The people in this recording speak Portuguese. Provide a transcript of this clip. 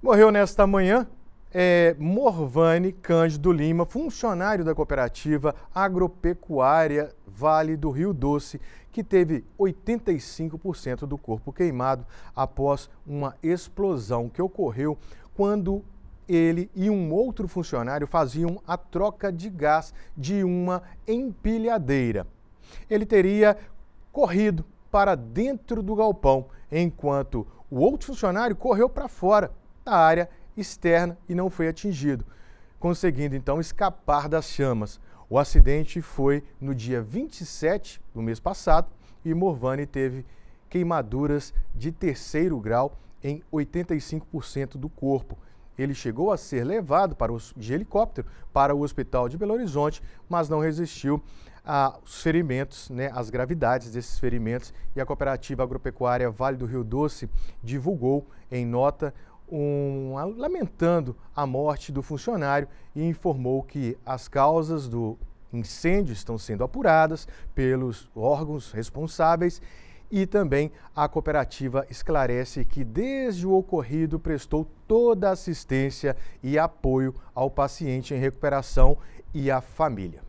Morreu nesta manhã é, Morvane Cândido Lima, funcionário da cooperativa agropecuária Vale do Rio Doce, que teve 85% do corpo queimado após uma explosão que ocorreu quando ele e um outro funcionário faziam a troca de gás de uma empilhadeira. Ele teria corrido para dentro do galpão, enquanto o outro funcionário correu para fora da área externa e não foi atingido, conseguindo então escapar das chamas. O acidente foi no dia 27 do mês passado e Morvani teve queimaduras de terceiro grau em 85% do corpo. Ele chegou a ser levado para o, de helicóptero para o hospital de Belo Horizonte, mas não resistiu aos ferimentos, né, às gravidades desses ferimentos. E a cooperativa agropecuária Vale do Rio Doce divulgou em nota um, lamentando a morte do funcionário e informou que as causas do incêndio estão sendo apuradas pelos órgãos responsáveis e também a cooperativa esclarece que, desde o ocorrido, prestou toda a assistência e apoio ao paciente em recuperação e à família.